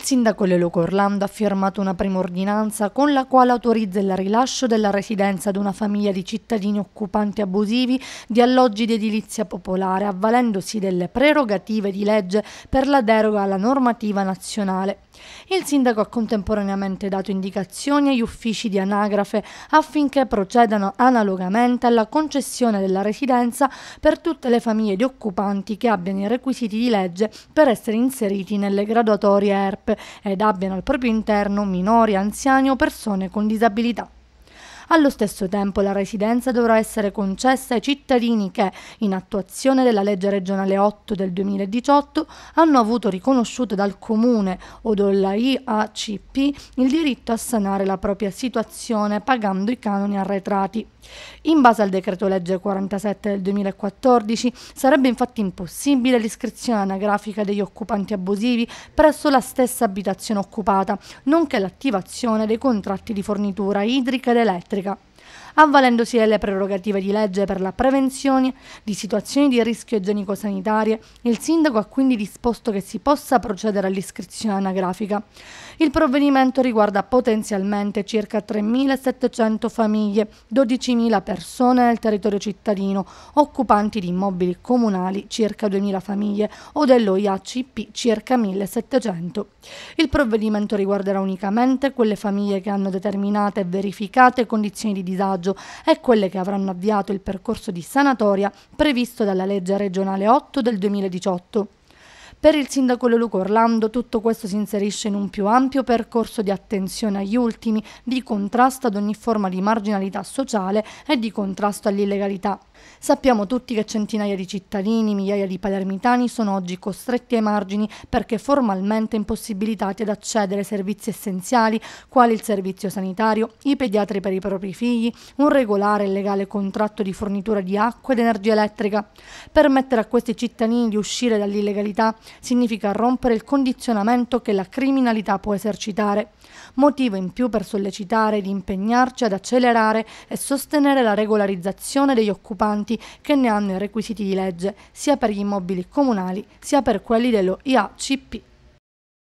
Il sindaco Leloco Orlando ha firmato una prima ordinanza con la quale autorizza il rilascio della residenza ad una famiglia di cittadini occupanti abusivi di alloggi di edilizia popolare, avvalendosi delle prerogative di legge per la deroga alla normativa nazionale. Il sindaco ha contemporaneamente dato indicazioni agli uffici di anagrafe affinché procedano analogamente alla concessione della residenza per tutte le famiglie di occupanti che abbiano i requisiti di legge per essere inseriti nelle graduatorie ERP ed abbiano al proprio interno minori, anziani o persone con disabilità. Allo stesso tempo la residenza dovrà essere concessa ai cittadini che, in attuazione della legge regionale 8 del 2018, hanno avuto riconosciuto dal comune o dalla IACP il diritto a sanare la propria situazione pagando i canoni arretrati. In base al decreto legge 47 del 2014 sarebbe infatti impossibile l'iscrizione anagrafica degli occupanti abusivi presso la stessa abitazione occupata, nonché l'attivazione dei contratti di fornitura idrica ed elettrica 기다리가 avvalendosi delle prerogative di legge per la prevenzione di situazioni di rischio igienico-sanitarie, il sindaco ha quindi disposto che si possa procedere all'iscrizione anagrafica. Il provvedimento riguarda potenzialmente circa 3.700 famiglie, 12.000 persone nel territorio cittadino, occupanti di immobili comunali circa 2.000 famiglie o dell'OIACP circa 1.700. Il provvedimento riguarderà unicamente quelle famiglie che hanno determinate e verificate condizioni di disagio disagio e quelle che avranno avviato il percorso di sanatoria previsto dalla legge regionale 8 del 2018. Per il sindaco Leluco Orlando tutto questo si inserisce in un più ampio percorso di attenzione agli ultimi, di contrasto ad ogni forma di marginalità sociale e di contrasto all'illegalità. Sappiamo tutti che centinaia di cittadini, migliaia di palermitani sono oggi costretti ai margini perché formalmente impossibilitati ad accedere ai servizi essenziali quali il servizio sanitario, i pediatri per i propri figli, un regolare e legale contratto di fornitura di acqua ed energia elettrica. Per permettere a questi cittadini di uscire dall'illegalità Significa rompere il condizionamento che la criminalità può esercitare. Motivo in più per sollecitare ed impegnarci ad accelerare e sostenere la regolarizzazione degli occupanti che ne hanno i requisiti di legge, sia per gli immobili comunali sia per quelli dello IACP.